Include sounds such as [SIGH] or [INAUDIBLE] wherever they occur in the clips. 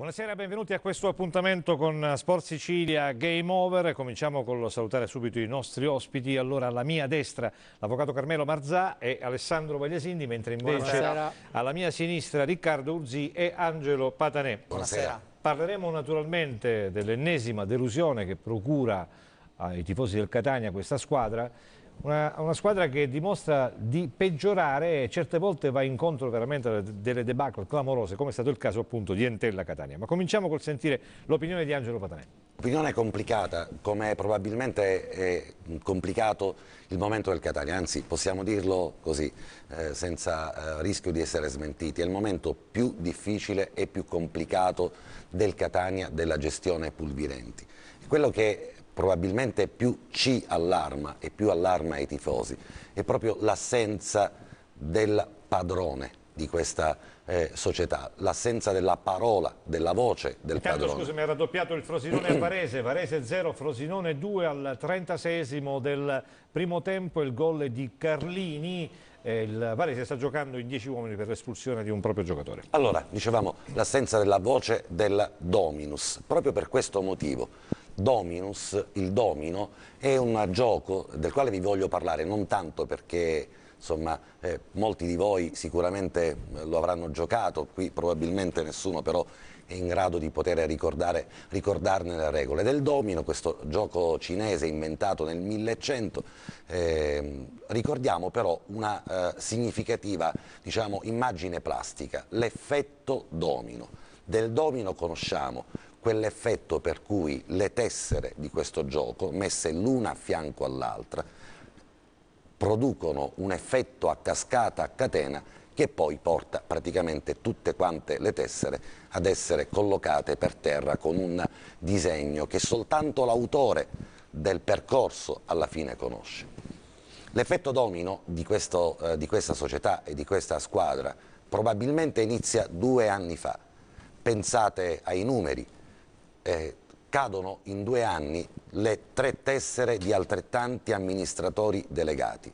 Buonasera, benvenuti a questo appuntamento con Sport Sicilia Game Over. Cominciamo col salutare subito i nostri ospiti. Allora, alla mia destra l'avvocato Carmelo Marzà e Alessandro Vagliasini, mentre invece Buonasera. alla mia sinistra Riccardo Urzi e Angelo Patanè. Buonasera. Parleremo naturalmente dell'ennesima delusione che procura ai tifosi del Catania questa squadra una, una, squadra che dimostra di peggiorare e certe volte va incontro veramente a delle debacle clamorose, come è stato il caso appunto di Entella Catania. Ma cominciamo col sentire l'opinione di Angelo Patanè. L'opinione è complicata, come probabilmente è complicato il momento del Catania, anzi possiamo dirlo così, eh, senza eh, rischio di essere smentiti, è il momento più difficile e più complicato del Catania, della gestione Pulvirenti. Quello che probabilmente più ci allarma e più allarma i tifosi è proprio l'assenza del padrone di questa eh, società, l'assenza della parola, della voce del Intanto, padrone. Scusa, mi ha raddoppiato il Frosinone a [CLEARS THROAT] Varese, Varese 0, Frosinone 2 al 36 esimo del primo tempo, il gol di Carlini. Eh, il Varese sta giocando in 10 uomini per l'espulsione di un proprio giocatore. Allora, dicevamo, l'assenza della voce del Dominus, proprio per questo motivo Dominus, il domino, è un gioco del quale vi voglio parlare, non tanto perché insomma, eh, molti di voi sicuramente eh, lo avranno giocato, qui probabilmente nessuno però è in grado di poter ricordarne le regole. Del domino, questo gioco cinese inventato nel 1100, eh, ricordiamo però una eh, significativa diciamo, immagine plastica, l'effetto domino. Del domino conosciamo quell'effetto per cui le tessere di questo gioco, messe l'una a fianco all'altra, producono un effetto a cascata, a catena, che poi porta praticamente tutte quante le tessere ad essere collocate per terra con un disegno che soltanto l'autore del percorso alla fine conosce. L'effetto domino di, questo, eh, di questa società e di questa squadra probabilmente inizia due anni fa. Pensate ai numeri, eh, cadono in due anni le tre tessere di altrettanti amministratori delegati,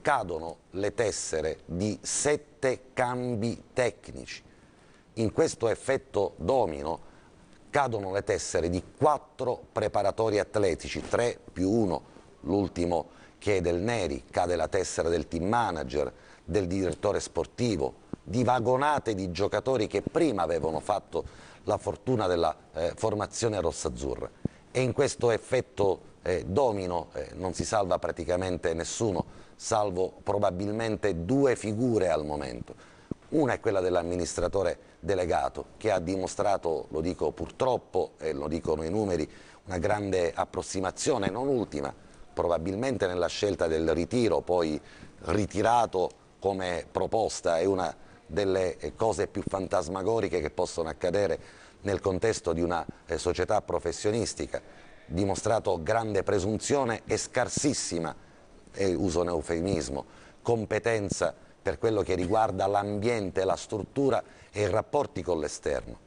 cadono le tessere di sette cambi tecnici, in questo effetto domino cadono le tessere di quattro preparatori atletici, tre più uno, l'ultimo che è del Neri, cade la tessera del team manager, del direttore sportivo, di vagonate di giocatori che prima avevano fatto la fortuna della eh, formazione rossa-azzurra e in questo effetto eh, domino eh, non si salva praticamente nessuno, salvo probabilmente due figure al momento. Una è quella dell'amministratore delegato che ha dimostrato, lo dico purtroppo e lo dicono i numeri, una grande approssimazione, non ultima, probabilmente nella scelta del ritiro, poi ritirato come proposta è una delle eh, cose più fantasmagoriche che possono accadere nel contesto di una eh, società professionistica, dimostrato grande presunzione e scarsissima, e uso un eufemismo, competenza per quello che riguarda l'ambiente, la struttura e i rapporti con l'esterno.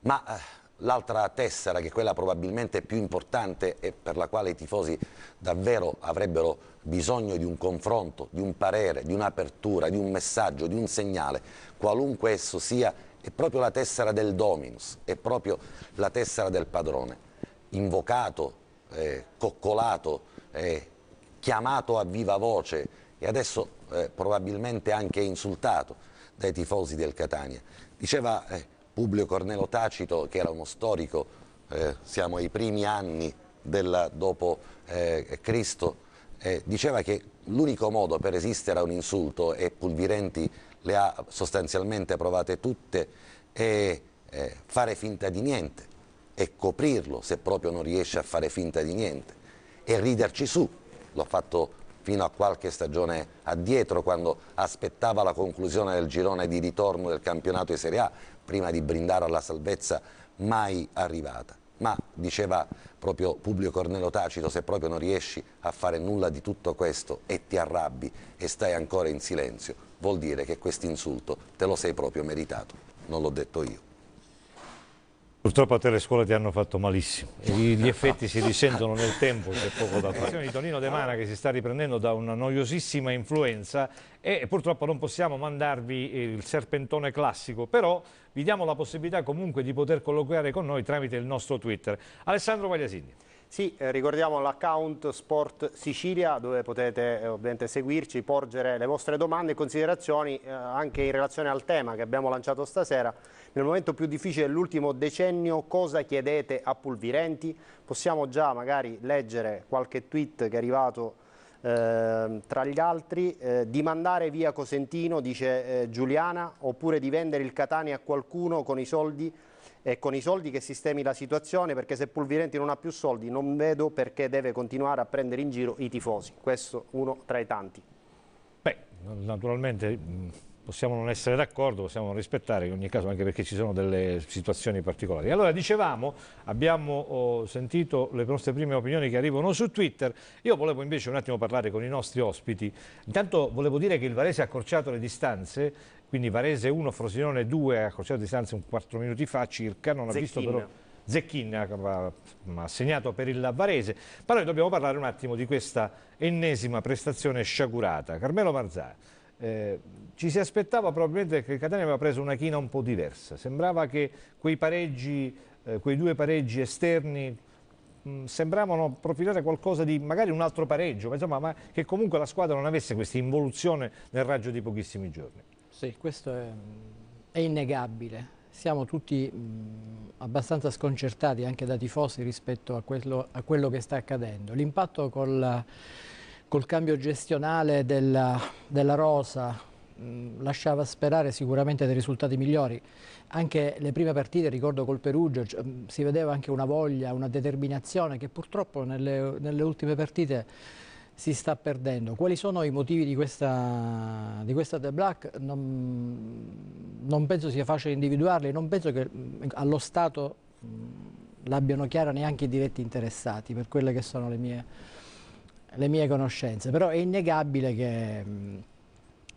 Ma eh, L'altra tessera, che è quella probabilmente più importante e per la quale i tifosi davvero avrebbero bisogno di un confronto, di un parere, di un'apertura, di un messaggio, di un segnale, qualunque esso sia, è proprio la tessera del Dominus, è proprio la tessera del padrone, invocato, eh, coccolato, eh, chiamato a viva voce e adesso eh, probabilmente anche insultato dai tifosi del Catania. Diceva eh, Publio Cornelo Tacito, che era uno storico, eh, siamo ai primi anni del dopo eh, Cristo, eh, diceva che l'unico modo per resistere a un insulto, e Pulvirenti le ha sostanzialmente provate tutte, è eh, fare finta di niente e coprirlo se proprio non riesce a fare finta di niente e riderci su. L'ho fatto fino a qualche stagione addietro quando aspettava la conclusione del girone di ritorno del campionato di Serie A, prima di brindare alla salvezza mai arrivata. Ma, diceva proprio Publio Cornello Tacito, se proprio non riesci a fare nulla di tutto questo e ti arrabbi e stai ancora in silenzio, vuol dire che questo insulto te lo sei proprio meritato. Non l'ho detto io. Purtroppo a te le scuole ti hanno fatto malissimo, gli effetti si risentono nel tempo, c'è poco da fare. di Tonino De Mana che si sta riprendendo da una noiosissima influenza e purtroppo non possiamo mandarvi il serpentone classico, però vi diamo la possibilità comunque di poter colloquiare con noi tramite il nostro Twitter. Alessandro Vagliasini. Sì, eh, ricordiamo l'account Sport Sicilia dove potete eh, ovviamente seguirci, porgere le vostre domande e considerazioni eh, anche in relazione al tema che abbiamo lanciato stasera nel momento più difficile dell'ultimo decennio cosa chiedete a Pulvirenti? Possiamo già magari leggere qualche tweet che è arrivato eh, tra gli altri, eh, di mandare via Cosentino, dice eh, Giuliana, oppure di vendere il Catania a qualcuno con i soldi e eh, con i soldi che sistemi la situazione, perché se Pulvirenti non ha più soldi non vedo perché deve continuare a prendere in giro i tifosi. Questo uno tra i tanti. Beh, naturalmente possiamo non essere d'accordo, possiamo non rispettare in ogni caso anche perché ci sono delle situazioni particolari. Allora dicevamo, abbiamo oh, sentito le nostre prime opinioni che arrivano su Twitter, io volevo invece un attimo parlare con i nostri ospiti, intanto volevo dire che il Varese ha accorciato le distanze, quindi Varese 1, Frosinone 2, ha accorciato le distanze un 4 minuti fa circa, non Zecchin. ha visto però... Zecchin ha segnato per il Varese, ma noi dobbiamo parlare un attimo di questa ennesima prestazione sciagurata. Carmelo Marzà. Eh, ci si aspettava probabilmente che il Catania aveva preso una china un po' diversa. Sembrava che quei pareggi, eh, quei due pareggi esterni mh, mm, sembravano profilare qualcosa di magari un altro pareggio, ma, insomma, ma che comunque la squadra non avesse questa involuzione nel raggio di pochissimi giorni. Sì, questo è, mm, è innegabile. Siamo tutti mh, mm, abbastanza sconcertati anche da tifosi rispetto a quello, a quello che sta accadendo. L'impatto con la col cambio gestionale della, della rosa mh, mm, lasciava sperare sicuramente dei risultati migliori. Anche le prime partite, ricordo col Perugia, mh, mm, si vedeva anche una voglia, una determinazione che purtroppo nelle, nelle ultime partite si sta perdendo. Quali sono i motivi di questa, di questa The Black? Non, non, penso sia facile individuarli, non penso che mm, allo Stato l'abbiano chiara neanche i diretti interessati, per quelle che sono le mie le mie conoscenze, però è innegabile che mm,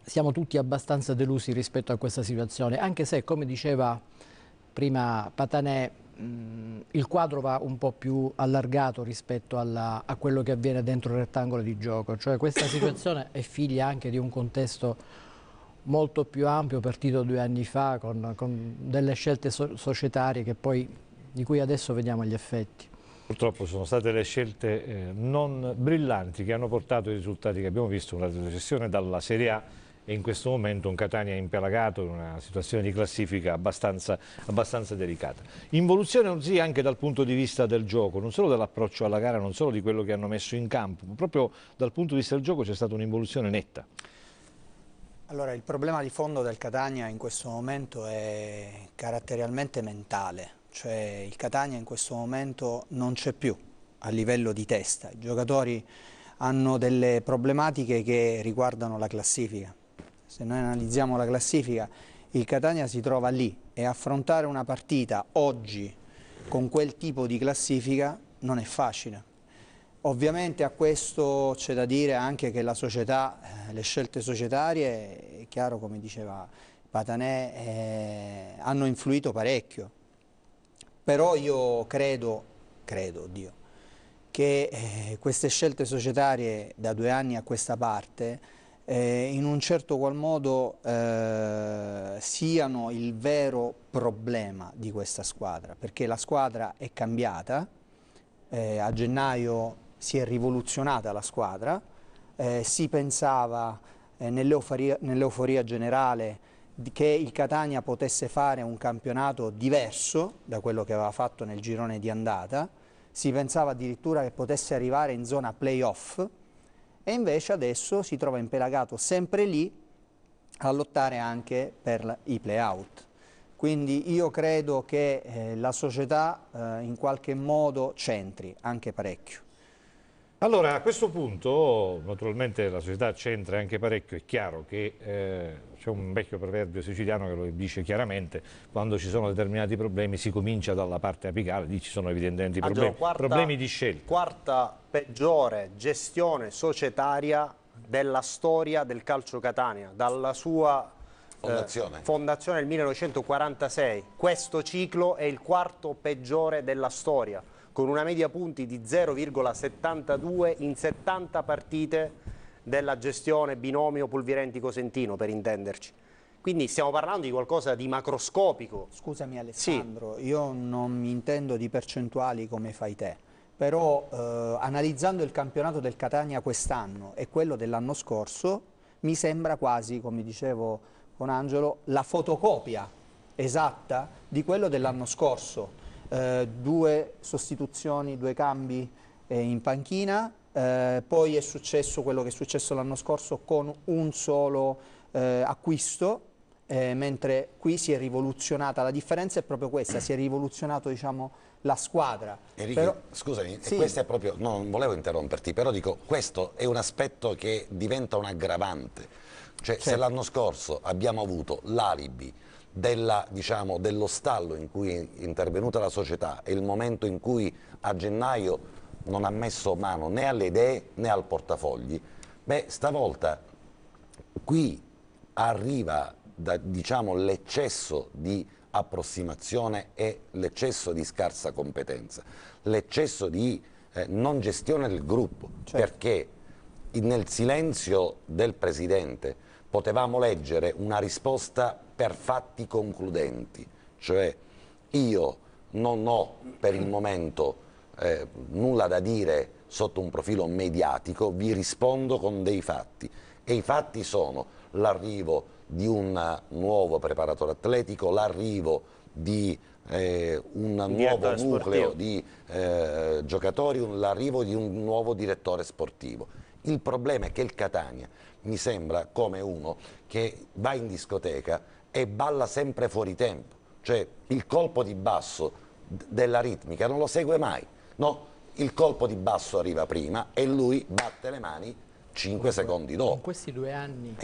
siamo tutti abbastanza delusi rispetto a questa situazione, anche se come diceva prima Patanè mm, il quadro va un po' più allargato rispetto alla, a quello che avviene dentro il rettangolo di gioco, cioè questa [COUGHS] situazione è figlia anche di un contesto molto più ampio partito due anni fa con, con delle scelte so societarie poi, di cui adesso vediamo gli effetti. Purtroppo sono state le scelte eh, non brillanti che hanno portato i risultati che abbiamo visto, una recessione dalla Serie A e in questo momento un Catania impelagato in una situazione di classifica abbastanza, abbastanza delicata. Involuzione sì, anche dal punto di vista del gioco, non solo dell'approccio alla gara, non solo di quello che hanno messo in campo, ma proprio dal punto di vista del gioco c'è stata un'involuzione netta. Allora, il problema di fondo del Catania in questo momento è caratterialmente mentale, cioè il Catania in questo momento non c'è più a livello di testa, i giocatori hanno delle problematiche che riguardano la classifica, se noi analizziamo la classifica il Catania si trova lì e affrontare una partita oggi con quel tipo di classifica non è facile. Ovviamente a questo c'è da dire anche che la società, eh, le scelte societarie, è chiaro come diceva Patanè, eh, hanno influito parecchio però io credo, credo Dio, che eh, queste scelte societarie da due anni a questa parte eh, in un certo qual modo eh, siano il vero problema di questa squadra, perché la squadra è cambiata, eh, a gennaio si è rivoluzionata la squadra, eh, si pensava eh, nell'euforia nell generale che il Catania potesse fare un campionato diverso da quello che aveva fatto nel girone di andata, si pensava addirittura che potesse arrivare in zona playoff e invece adesso si trova impelagato sempre lì a lottare anche per i playout. Quindi io credo che eh, la società eh, in qualche modo centri anche parecchio. Allora, a questo punto, naturalmente la società c'entra anche parecchio, è chiaro che eh, c'è un vecchio proverbio siciliano che lo dice chiaramente, quando ci sono determinati problemi si comincia dalla parte apicale, lì ci sono evidentemente problemi, quarta, problemi di scelta. Quarta peggiore gestione societaria della storia del calcio Catania, dalla sua Fondazione. Eh, fondazione del 1946, questo ciclo è il quarto peggiore della storia con una media punti di 0,72 in 70 partite della gestione binomio Pulvirenti-Cosentino per intenderci. Quindi stiamo parlando di qualcosa di macroscopico. Scusami Alessandro, sì. io non mi intendo di percentuali come fai te, però eh, analizzando il campionato del Catania quest'anno e quello dell'anno scorso, mi sembra quasi, come dicevo con Angelo, la fotocopia esatta di quello dell'anno scorso eh, due sostituzioni, due cambi eh, in panchina, eh, poi è successo quello che è successo l'anno scorso con un solo eh, acquisto, eh, mentre qui si è rivoluzionata, la differenza è proprio questa, si è rivoluzionato diciamo, la squadra. Enrico, però... scusami, sì. questo è proprio, no, non volevo interromperti, però dico, questo è un aspetto che diventa un aggravante. Cioè, certo. se l'anno scorso abbiamo avuto l'alibi della, diciamo, dello stallo in cui è intervenuta la società e il momento in cui a gennaio non ha messo mano né alle idee né al portafogli, beh stavolta qui arriva diciamo, l'eccesso di approssimazione e l'eccesso di scarsa competenza, l'eccesso di eh, non gestione del gruppo, certo. perché nel silenzio del Presidente potevamo leggere una risposta per fatti concludenti, cioè io non ho per il momento eh, nulla da dire sotto un profilo mediatico, vi rispondo con dei fatti e i fatti sono l'arrivo di un nuovo preparatore atletico, l'arrivo di eh, un di nuovo nucleo sportivo. di eh, giocatori, l'arrivo di un nuovo direttore sportivo il problema è che il Catania mi sembra come uno che va in discoteca e balla sempre fuori tempo, cioè il colpo di basso della ritmica non lo segue mai, no? il colpo di basso arriva prima e lui batte le mani 5 secondi dopo. In questi due anni,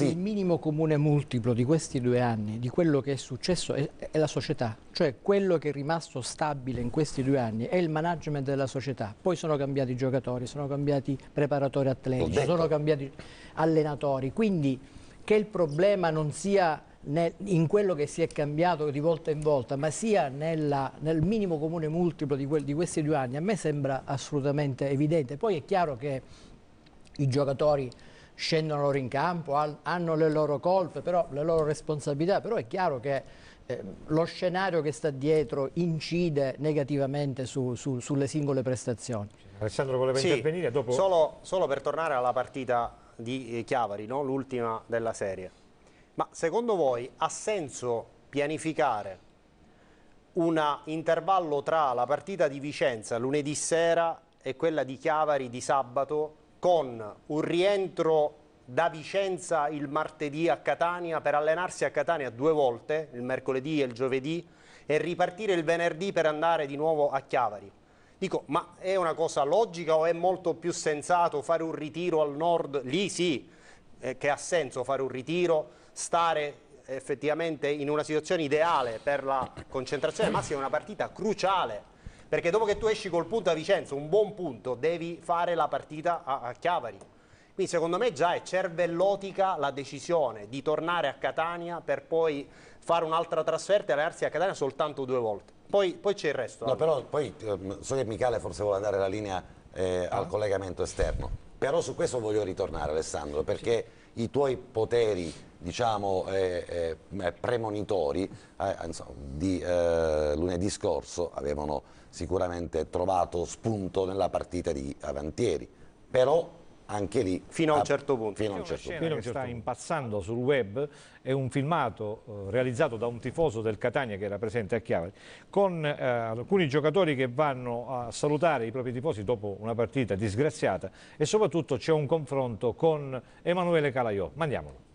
il minimo comune multiplo di questi due anni, di quello che è successo, è, è, la società. Cioè quello che è rimasto stabile in questi due anni è il management della società. Poi sono cambiati i giocatori, sono cambiati preparatori atletici, sono cambiati allenatori. Quindi che il problema non sia in quello che si è cambiato di volta in volta, ma sia nella, nel minimo comune multiplo di, di questi due anni, a me sembra assolutamente evidente. Poi è chiaro che i giocatori scendono loro in campo, hanno le loro colpe, però, le loro responsabilità, però è chiaro che eh, lo scenario che sta dietro incide negativamente su, su, sulle singole prestazioni. Alessandro voleva sì, intervenire dopo... Solo, solo, per tornare alla partita di eh, Chiavari, no? l'ultima della serie. Ma secondo voi ha senso pianificare un intervallo tra la partita di Vicenza lunedì sera e quella di Chiavari di sabato con un rientro da Vicenza il martedì a Catania per allenarsi a Catania due volte, il mercoledì e il giovedì, e ripartire il venerdì per andare di nuovo a Chiavari. Dico, ma è una cosa logica o è molto più sensato fare un ritiro al nord? Lì sì, eh, che ha senso fare un ritiro, stare effettivamente in una situazione ideale per la concentrazione massima, è una partita cruciale perché dopo che tu esci col punto a Vicenza, un buon punto, devi fare la partita a, a Chiavari. Quindi secondo me già è cervellotica la decisione di tornare a Catania per poi fare un'altra trasferta e allenarsi a Catania soltanto due volte. Poi, poi c'è il resto. No, allora. però poi ehm, so che Michele forse vuole andare la linea eh, ah. al collegamento esterno. Però su questo voglio ritornare Alessandro perché... Sì i tuoi poteri diciamo, eh, eh, eh premonitori eh, insomma, di eh, lunedì scorso avevano sicuramente trovato spunto nella partita di Avantieri. Però anche lì. Fino a un certo punto. Fino a un certo punto. Che certo sta impassando sul web è un filmato eh, realizzato da un tifoso del Catania che era presente a Chiavari con eh, alcuni giocatori che vanno a salutare i propri tifosi dopo una partita disgraziata e soprattutto c'è un confronto con Emanuele Calaiò. Mandiamolo.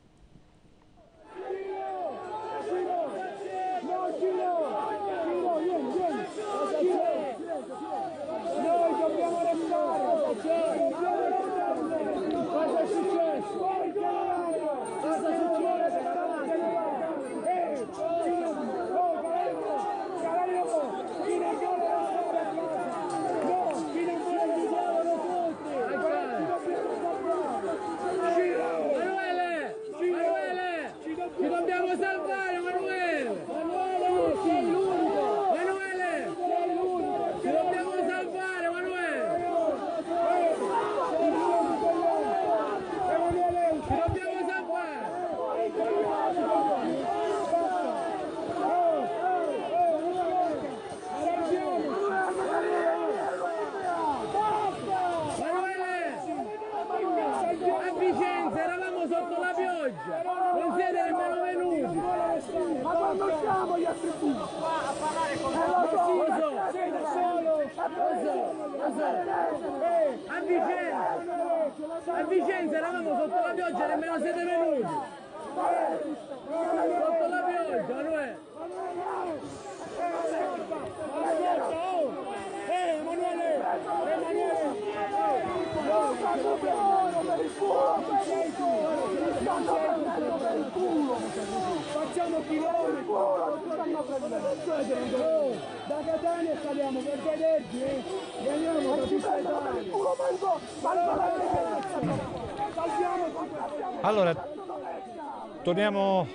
Da Catania saliamo per Caleggi, eh. da Pista Italia. Allora, torniamo,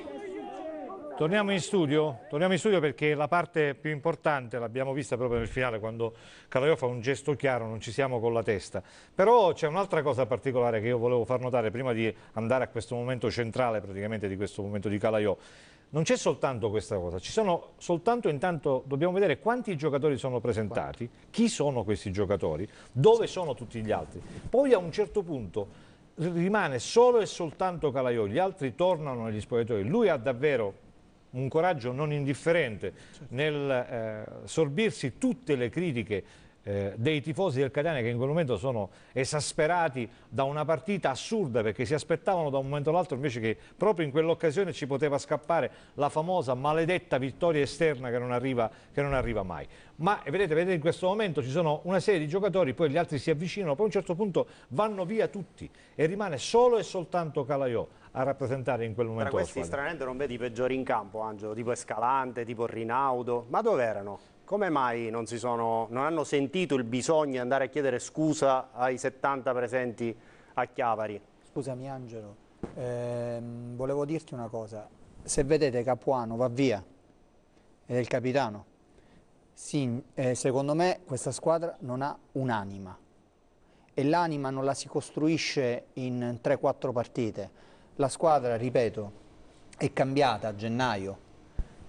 torniamo, in studio, torniamo in studio perché la parte più importante l'abbiamo vista proprio nel finale quando Calaiò fa un gesto chiaro, non ci siamo con la testa. Però c'è un'altra cosa particolare che io volevo far notare prima di andare a questo momento centrale praticamente di questo momento di Calaiò non c'è soltanto questa cosa, ci sono soltanto intanto dobbiamo vedere quanti giocatori sono presentati, chi sono questi giocatori, dove sono tutti gli altri. Poi a un certo punto rimane solo e soltanto Calaiò, gli altri tornano negli spogliatoi. Lui ha davvero un coraggio non indifferente nel eh, sorbirsi tutte le critiche eh, dei tifosi del Catania che in quel momento sono esasperati da una partita assurda perché si aspettavano da un momento all'altro invece che proprio in quell'occasione ci poteva scappare la famosa maledetta vittoria esterna che non arriva, che non arriva mai. Ma vedete, vedete in questo momento ci sono una serie di giocatori, poi gli altri si avvicinano, poi a un certo punto vanno via tutti e rimane solo e soltanto Calaiò a rappresentare in quel momento. Tra questi stranamente non vedi i peggiori in campo, Angelo, tipo Escalante, tipo Rinaudo, ma dove erano? come mai non, sono, non hanno sentito il bisogno di andare a chiedere scusa ai 70 presenti a Chiavari? Scusami Angelo, ehm, volevo dirti una cosa, se vedete Capuano va via è il capitano, sì, eh, secondo me questa squadra non ha un'anima e l'anima non la si costruisce in 3-4 partite. La squadra, ripeto, è cambiata a gennaio.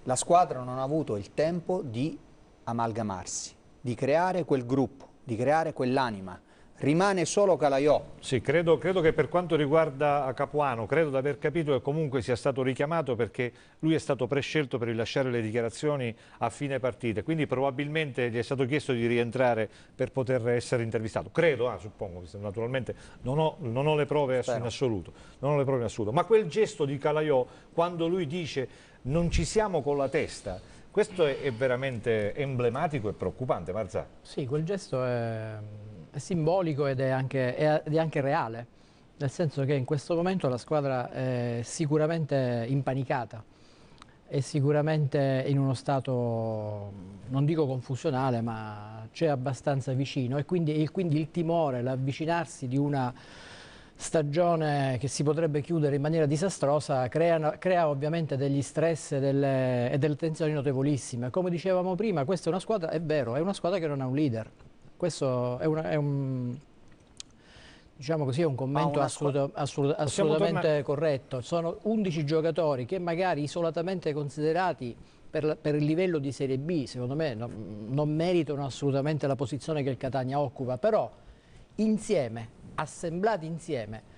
La squadra non ha avuto il tempo di amalgamarsi, di creare quel gruppo, di creare quell'anima. Rimane solo Calaiò. Sì, credo, credo, che per quanto riguarda Capuano, credo di aver capito che comunque sia stato richiamato perché lui è stato prescelto per rilasciare le dichiarazioni a fine partita, quindi probabilmente gli è stato chiesto di rientrare per poter essere intervistato. Credo, ah, suppongo, naturalmente non ho, non ho le prove in assoluto, non ho le prove in assoluto, ma quel gesto di Calaiò quando lui dice non ci siamo con la testa, questo è, è veramente emblematico e preoccupante, Marzà. Sì, quel gesto è, è simbolico ed è anche, è anche reale nel senso che in questo momento la squadra è sicuramente impanicata, è sicuramente in uno stato, non dico confusionale, ma c'è abbastanza vicino e quindi, e quindi il timore, l'avvicinarsi di una stagione che si potrebbe chiudere in maniera disastrosa crea, crea ovviamente degli stress e delle, e delle tensioni notevolissime. Come dicevamo prima, questa è una squadra, è vero, è una squadra che non ha un leader. Questo è, una, è un diciamo così, è un commento assoluta, assoluta, assolutamente tornare... corretto. Sono 11 giocatori che magari isolatamente considerati per, per il livello di Serie B, secondo me, no, non meritano assolutamente la posizione che il Catania occupa, però insieme assemblati insieme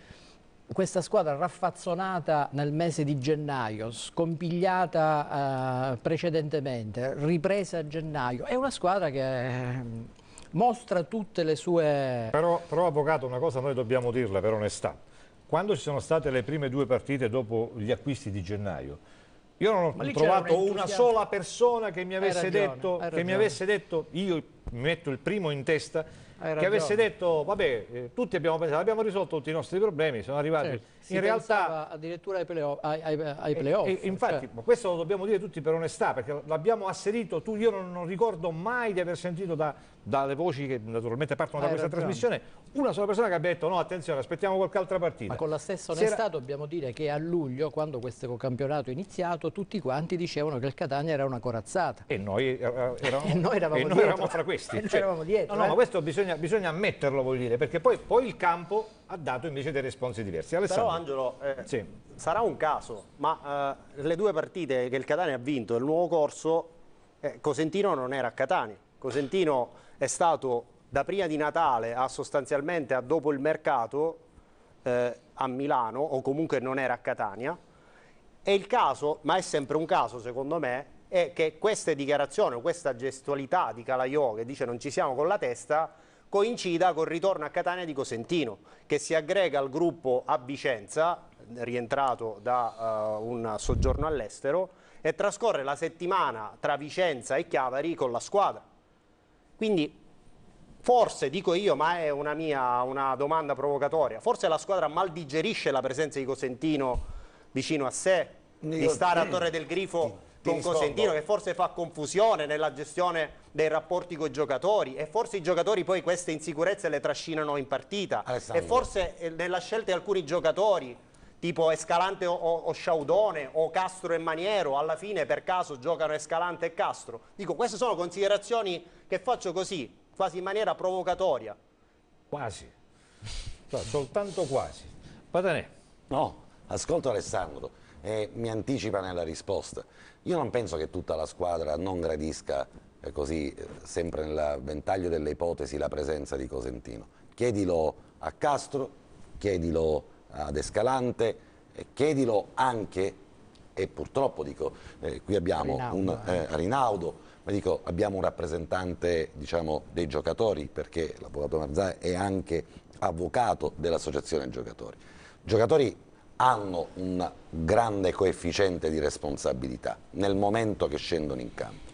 questa squadra raffazzonata nel mese di gennaio, scompigliata eh, precedentemente, ripresa a gennaio, è una squadra che eh, mostra tutte le sue... Però, però Avvocato, una cosa noi dobbiamo dirla per onestà. Quando ci sono state le prime due partite dopo gli acquisti di gennaio, io non ho trovato una sola persona che mi avesse, ragione, detto, che mi avesse detto, io mi metto il primo in testa, che avesse detto, vabbè, eh, tutti abbiamo pensato, abbiamo risolto tutti i nostri problemi, sono arrivati... Certo si in realtà addirittura ai playoff. Ai, ai playoff cioè. infatti, cioè. questo lo dobbiamo dire tutti per onestà, perché l'abbiamo asserito, tu, io non, non, ricordo mai di aver sentito da, dalle voci che naturalmente partono ah, da questa ragione. trasmissione una sola persona che abbia detto no, attenzione, aspettiamo qualche altra partita. Ma con la stessa onestà era... dobbiamo dire che a luglio, quando questo campionato è iniziato, tutti quanti dicevano che il Catania era una corazzata. E noi, er, er, eravamo, [LAUGHS] e noi eravamo, e noi eravamo fra questi. Cioè, eravamo dietro, no, no, eh? ma questo bisogna, bisogna ammetterlo, vuol dire, perché poi, poi il campo ha dato invece dei responsi diversi. Alessandro. Però Angelo, eh, sì. sarà un caso, ma eh, le due partite che il Catania ha vinto, il nuovo corso, eh, Cosentino non era a Catania. Cosentino è stato da prima di Natale a sostanzialmente a dopo il mercato eh, a Milano, o comunque non era a Catania. E il caso, ma è sempre un caso secondo me, è che queste dichiarazioni, questa gestualità di Calaiò che dice non ci siamo con la testa, coincida col ritorno a Catania di Cosentino, che si aggrega al gruppo a Vicenza, rientrato da uh, un soggiorno all'estero, e trascorre la settimana tra Vicenza e Chiavari con la squadra. Quindi forse, dico io, ma è una mia una domanda provocatoria, forse la squadra mal digerisce la presenza di Cosentino vicino a sé, di stare a Torre del Grifo con Cosentino, che forse fa confusione nella gestione dei rapporti con i giocatori e forse i giocatori poi queste insicurezze le trascinano in partita Alessandro. e forse eh, nella scelta di alcuni giocatori tipo Escalante o, o Sciaudone o Castro e Maniero, alla fine per caso giocano Escalante e Castro. Dico, queste sono considerazioni che faccio così, quasi in maniera provocatoria. Quasi, no, soltanto quasi. Patanè. No, ascolto Alessandro e mi anticipa nella risposta. Io non penso che tutta la squadra non gradisca eh, così eh, sempre nel ventaglio delle ipotesi la presenza di Cosentino. Chiedilo a Castro, chiedilo ad Escalante, eh, chiedilo anche, e purtroppo dico, eh, qui abbiamo Rinaudo. un eh, Rinaudo, ma dico abbiamo un rappresentante diciamo, dei giocatori perché l'avvocato Marzà è anche avvocato dell'associazione giocatori. Giocatori hanno un grande coefficiente di responsabilità nel momento che scendono in campo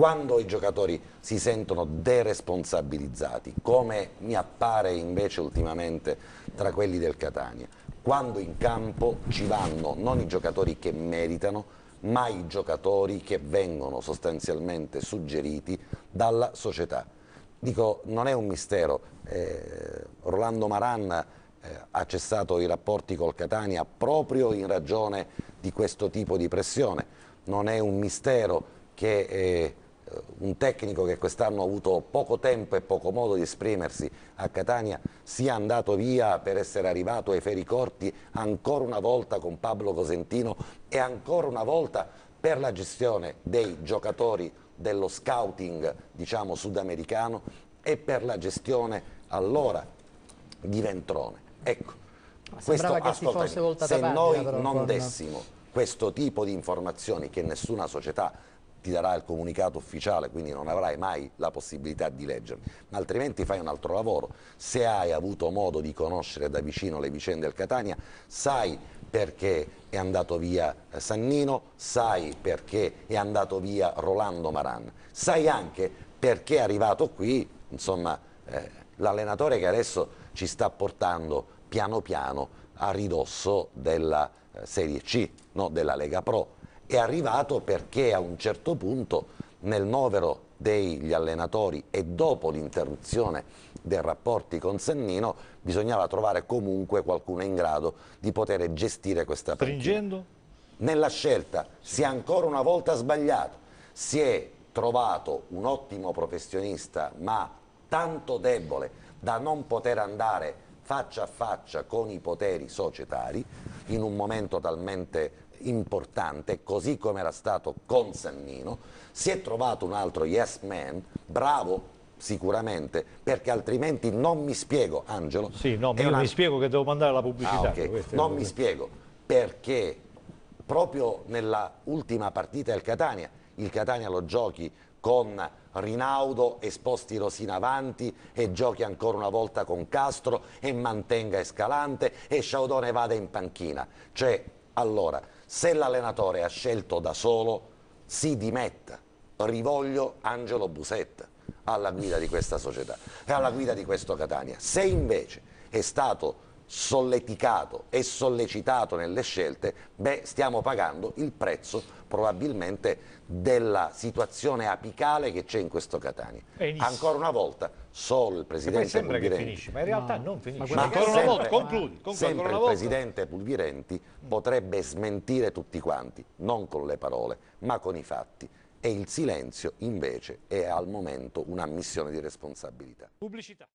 quando i giocatori si sentono deresponsabilizzati, come mi appare invece ultimamente tra quelli del Catania, quando in campo ci vanno non i giocatori che meritano, ma i giocatori che vengono sostanzialmente suggeriti dalla società. Dico, non è un mistero, eh, Rolando Maran eh, ha cessato i rapporti col Catania proprio in ragione di questo tipo di pressione, non è un mistero che eh, eh, un tecnico che quest'anno ha avuto poco tempo e poco modo di esprimersi a Catania sia andato via per essere arrivato ai feri corti ancora una volta con Pablo Cosentino e ancora una volta per la gestione dei giocatori dello scouting diciamo sudamericano e per la gestione allora di Ventrone. Ecco, questo, ascolta, se noi non dessimo questo tipo di informazioni che nessuna società ti darà il comunicato ufficiale, quindi non avrai mai la possibilità di leggerli, ma altrimenti fai un altro lavoro. Se hai avuto modo di conoscere da vicino le vicende del Catania, sai perché è andato via eh, Sannino, sai perché è andato via Rolando Maran, sai anche perché è arrivato qui, insomma, eh, l'allenatore che adesso ci sta portando piano piano a ridosso della eh, Serie C, no, della Lega Pro è arrivato perché a un certo punto nel novero degli allenatori e dopo l'interruzione dei rapporti con Sennino bisognava trovare comunque qualcuno in grado di poter gestire questa partita. Stringendo? Nella scelta si è ancora una volta sbagliato, si è trovato un ottimo professionista ma tanto debole da non poter andare faccia a faccia con i poteri societari in un momento talmente importante, così come era stato con Sannino, si è trovato un altro yes man, bravo sicuramente, perché altrimenti non mi spiego, Angelo. Sì, no, io una... mi spiego che devo mandare la ah, pubblicità. Ah, okay. Non mi spiego perché proprio nella ultima partita del Catania, il Catania lo giochi con Rinaudo e sposti Rosina avanti e giochi ancora una volta con Castro e mantenga Escalante e Sciaudone vada in panchina. Cioè, allora, se l'allenatore ha scelto da solo, si dimetta. Rivoglio Angelo Busetta alla guida di questa società e alla guida di questo Catania. Se invece è stato solleticato e sollecitato nelle scelte, beh, stiamo pagando il prezzo probabilmente della situazione apicale che c'è in questo Catania. Benissimo. Ancora una volta, solo il Presidente sembra Pulvirenti... Che finisce, ma in realtà no. non finisce. Ma, ma ancora sempre, una volta, concludi. Concludi, sempre il volta. Presidente Pulvirenti potrebbe smentire tutti quanti, non con le parole, ma con i fatti. E il silenzio, invece, è al momento una missione di responsabilità. Pubblicità.